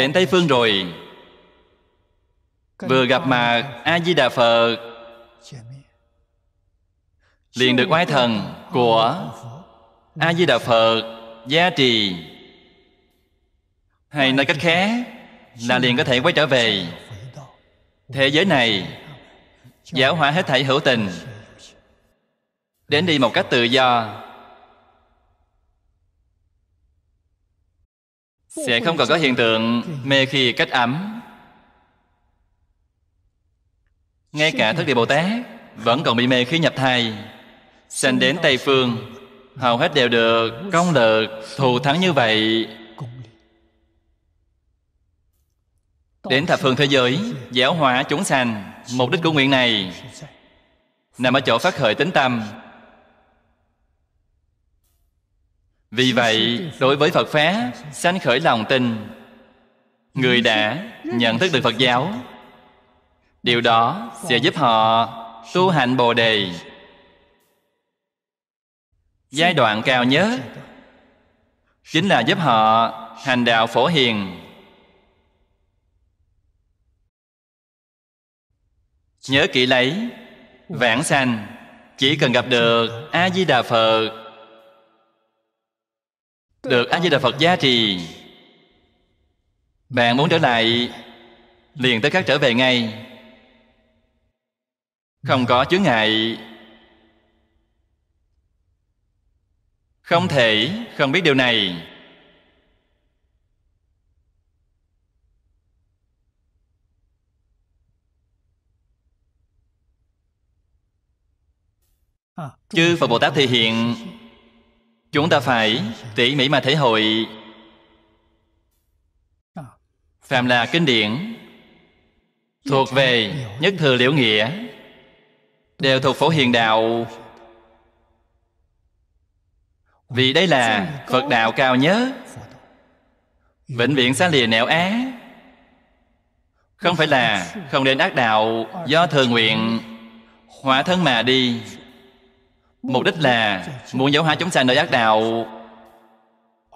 đến Tây Phương rồi Vừa gặp mặt A-di-đà Phật Liền được oai thần của A-di-đà Phật gia trì Hay nói cách khác Là liền có thể quay trở về Thế giới này Giáo hóa hết thảy hữu tình Đến đi một cách tự do sẽ không còn có hiện tượng mê khi cách ẩm ngay cả thất địa bồ tát vẫn còn bị mê khi nhập thai sanh đến tây phương hầu hết đều được công lực thù thắng như vậy đến thập phương thế giới giáo hóa chúng sanh mục đích của nguyện này nằm ở chỗ phát khởi tính tâm vì vậy đối với phật pháp sanh khởi lòng tin người đã nhận thức được phật giáo điều đó sẽ giúp họ tu hành bồ đề giai đoạn cao nhất chính là giúp họ hành đạo phổ hiền nhớ kỹ lấy vãng sanh chỉ cần gặp được a di đà phật được a di đà phật gia trì bạn muốn trở lại liền tới các trở về ngay không có chướng ngại không thể không biết điều này à, chư phật bồ tát thể hiện chúng ta phải tỉ mỉ mà thể hội phạm là kinh điển thuộc về nhất thừa liễu nghĩa đều thuộc phổ hiền đạo vì đây là phật đạo cao nhất vĩnh viễn xa lìa nẻo á không phải là không nên ác đạo do thừa nguyện hóa thân mà đi Mục đích là muốn giáo hóa chúng sanh nơi ác đạo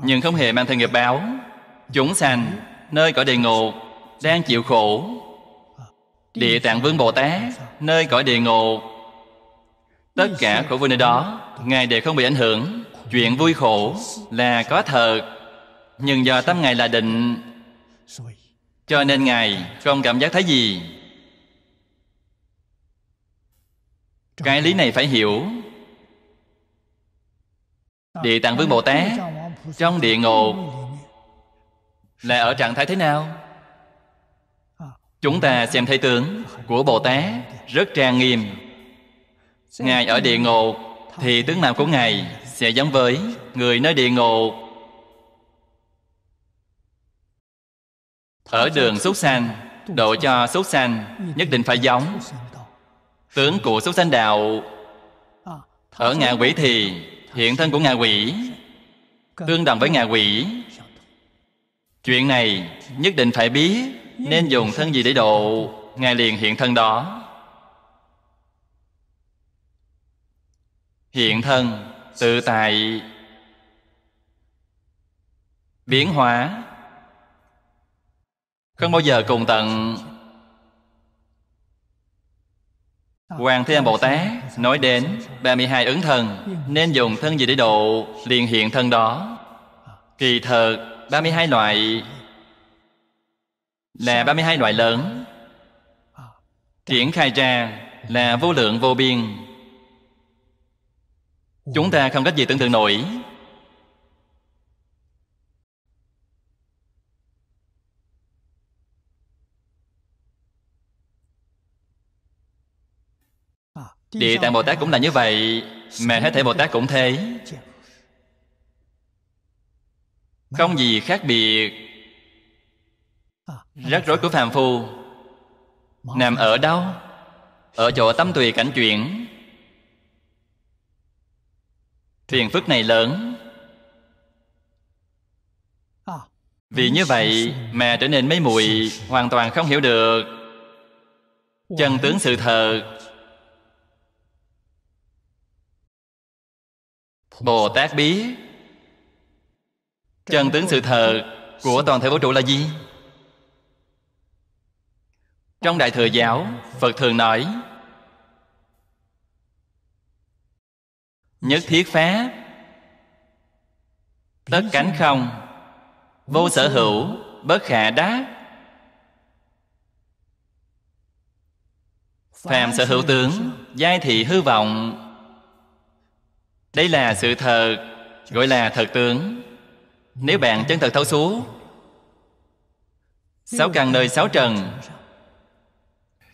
Nhưng không hề mang theo nghiệp báo Chúng sanh nơi cõi địa ngục đang chịu khổ Địa Tạng Vương Bồ Tát nơi cõi địa ngục Tất cả khổ vui nơi đó Ngài đều không bị ảnh hưởng Chuyện vui khổ là có thật Nhưng do tâm Ngài là định Cho nên Ngài không cảm giác thấy gì Cái lý này phải hiểu địa tạng vương bồ tát trong địa ngục là ở trạng thái thế nào chúng ta xem thấy tướng của bồ tát rất trang nghiêm ngài ở địa ngục thì tướng mạo của ngài sẽ giống với người nơi địa ngục ở đường súc sanh độ cho súc sanh nhất định phải giống tướng của súc sanh đạo ở ngạ quỷ thì hiện thân của ngạ quỷ tương đồng với ngạ quỷ chuyện này nhất định phải biết nên dùng thân gì để độ ngài liền hiện thân đó hiện thân tự tại biến hóa không bao giờ cùng tận Quan Thế Âm Bồ Tát nói đến 32 ứng thần Nên dùng thân gì để độ liền hiện thân đó Kỳ thật 32 loại Là 32 loại lớn Triển khai ra là vô lượng vô biên Chúng ta không cách gì tưởng tượng nổi Địa Tạng Bồ Tát cũng là như vậy Mẹ Hết Thể Bồ Tát cũng thế Không gì khác biệt Rắc rối của phàm phu Nằm ở đâu? Ở chỗ tâm tùy cảnh chuyển Phiền phức này lớn Vì như vậy mẹ trở nên mấy mùi Hoàn toàn không hiểu được Chân tướng sự thật bồ tát biết chân tướng sự thật của toàn thể vũ trụ là gì trong đại thừa giáo phật thường nói nhất thiết pháp tất cánh không vô sở hữu bất khả đáp phàm sở hữu tướng giai thị hư vọng đây là sự thật gọi là thật tướng nếu bạn chân thật thấu suốt sáu căn nơi sáu trần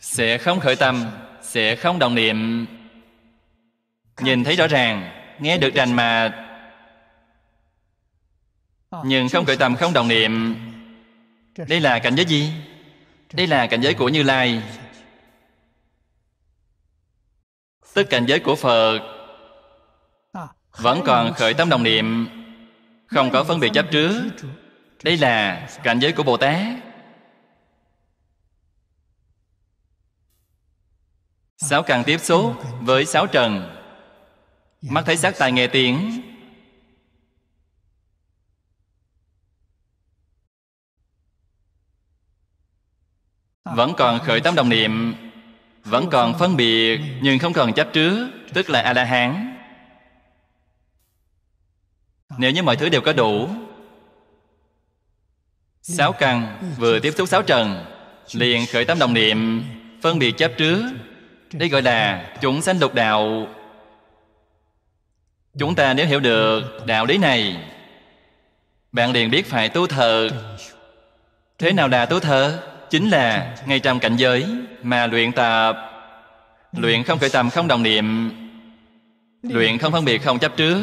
sẽ không khởi tâm sẽ không đồng niệm nhìn thấy rõ ràng nghe được rành mà nhưng không khởi tâm không đồng niệm đây là cảnh giới gì đây là cảnh giới của như lai tức cảnh giới của phật vẫn còn khởi tâm đồng niệm không có phân biệt chấp trước đây là cảnh giới của bồ tát sáu càng tiếp xúc với sáu trần mắt thấy sắc tài nghe tiếng vẫn còn khởi tâm đồng niệm vẫn còn phân biệt nhưng không còn chấp trước tức là a la hán nếu như mọi thứ đều có đủ Sáu căn vừa tiếp xúc sáu trần Liền khởi tâm đồng niệm Phân biệt chấp trước Đây gọi là chúng sanh lục đạo Chúng ta nếu hiểu được đạo lý này Bạn liền biết phải tu thờ Thế nào là tu thờ? Chính là ngay trong cảnh giới Mà luyện tập Luyện không khởi tâm không đồng niệm Luyện không phân biệt không chấp trước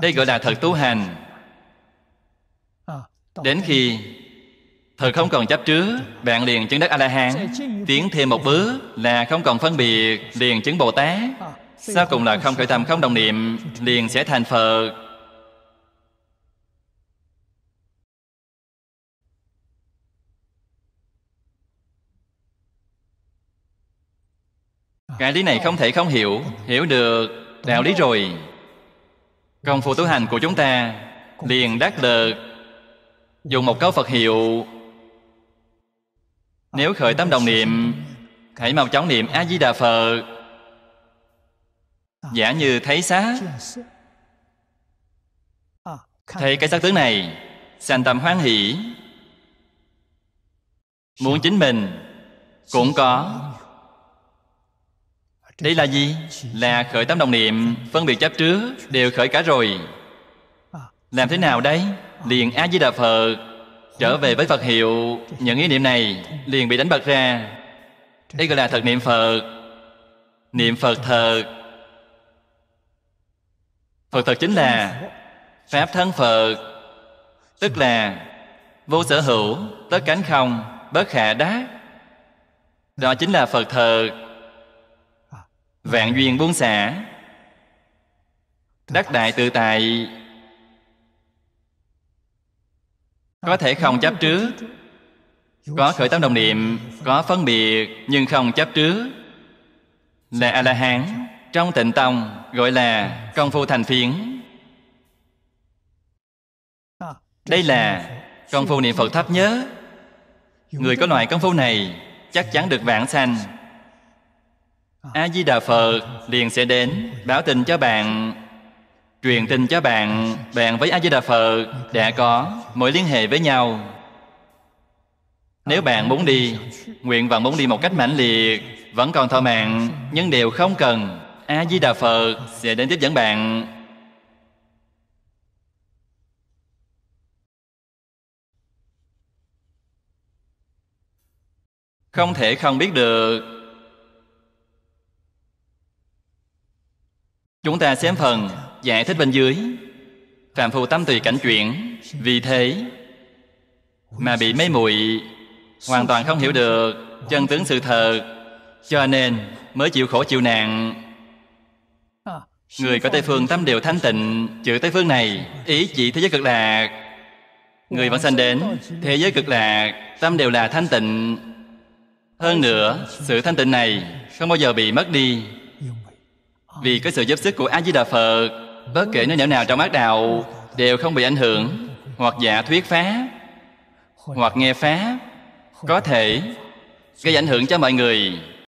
đây gọi là thật tu hành đến khi thật không còn chấp trước bạn liền chứng đắc a la hán tiến thêm một bước là không còn phân biệt liền chứng bồ tát sau cùng là không khởi tâm không đồng niệm liền sẽ thành phật cái lý này không thể không hiểu hiểu được đạo lý rồi công phu tu hành của chúng ta liền đắc được dùng một câu phật hiệu nếu khởi tâm đồng niệm hãy mau chóng niệm a di đà phật giả như thấy xá thấy cái xác tướng này sanh tâm hoan hỷ muốn chính mình cũng có đây là gì là khởi tâm đồng niệm phân biệt chấp trước đều khởi cả rồi làm thế nào đấy liền a di đà phật trở về với phật hiệu những ý niệm này liền bị đánh bật ra đây gọi là thật niệm phật niệm phật thật phật thật chính là pháp thân phật tức là vô sở hữu tất cánh không bất khả đá đó chính là phật thật vạn duyên buông xả đắc đại tự tại có thể không chấp trước có khởi tâm đồng niệm có phân biệt nhưng không chấp trước là a la hán trong tịnh tông gọi là công phu thành phiến đây là công phu niệm phật thấp nhớ người có loại công phu này chắc chắn được vãng sanh a di đà phật liền sẽ đến báo tin cho bạn truyền tin cho bạn bạn với a di đà phật đã có mối liên hệ với nhau nếu bạn muốn đi nguyện vọng muốn đi một cách mãnh liệt vẫn còn thọ mạng nhưng đều không cần a di đà phật sẽ đến tiếp dẫn bạn không thể không biết được Chúng ta xem phần giải thích bên dưới Phạm phù tâm tùy cảnh chuyển Vì thế Mà bị mê muội Hoàn toàn không hiểu được Chân tướng sự thật Cho nên mới chịu khổ chịu nạn Người có Tây Phương tâm đều thanh tịnh Chữ Tây Phương này Ý chỉ thế giới cực lạc Người vẫn sanh đến Thế giới cực lạc Tâm đều là thanh tịnh Hơn nữa Sự thanh tịnh này Không bao giờ bị mất đi vì có sự giúp sức của a di đà phật bất kể nơi nào trong ác đạo đều không bị ảnh hưởng hoặc giả thuyết phá hoặc nghe phá có thể gây ảnh hưởng cho mọi người